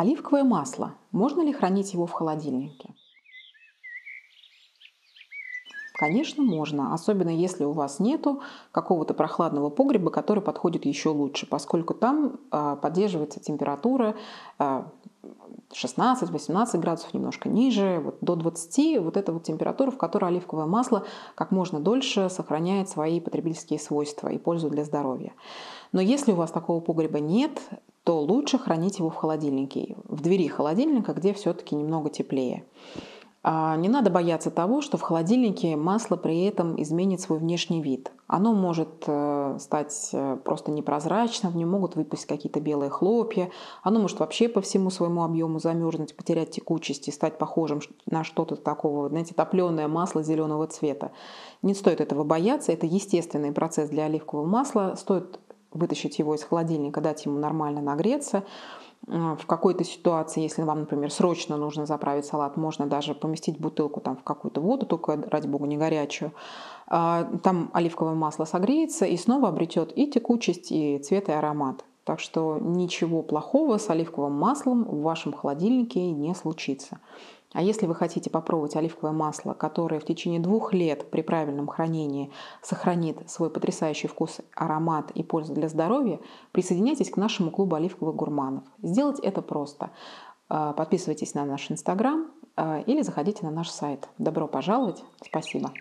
Оливковое масло. Можно ли хранить его в холодильнике? Конечно, можно, особенно если у вас нету какого-то прохладного погреба, который подходит еще лучше, поскольку там э, поддерживается температура э, а, 16-18 градусов, немножко ниже, вот до 20, вот эта вот температура, в которой оливковое масло как можно дольше сохраняет свои потребительские свойства и пользу для здоровья. Но если у вас такого погреба нет, то лучше хранить его в холодильнике, в двери холодильника, где все-таки немного теплее. А, не надо бояться того, что в холодильнике масло при этом изменит свой внешний вид. Оно может э, стать э, просто непрозрачным, в нем могут выпасть какие-то белые хлопья, оно может вообще по всему своему объему замерзнуть, потерять текучесть и стать похожим на что-то такого, знаете, топленое масло зеленого цвета. Не стоит этого бояться, это естественный процесс для оливкового масла, стоит вытащить его из холодильника, дать ему нормально нагреться. В какой-то ситуации, если вам, например, срочно нужно заправить салат, можно даже поместить бутылку там в какую-то воду, только, ради бога, не горячую. А, там оливковое масло согреется и снова обретет и текучесть, и цвет, и аромат. Так что ничего плохого с оливковым маслом в вашем холодильнике не случится. А если вы хотите попробовать оливковое масло, которое в течение двух лет при правильном хранении сохранит свой потрясающий вкус, аромат и пользу для здоровья, присоединяйтесь к нашему клубу оливковых гурманов. Сделать это просто. А, подписывайтесь на наш инстаграм а, или заходите на наш сайт. Добро пожаловать. Спасибо.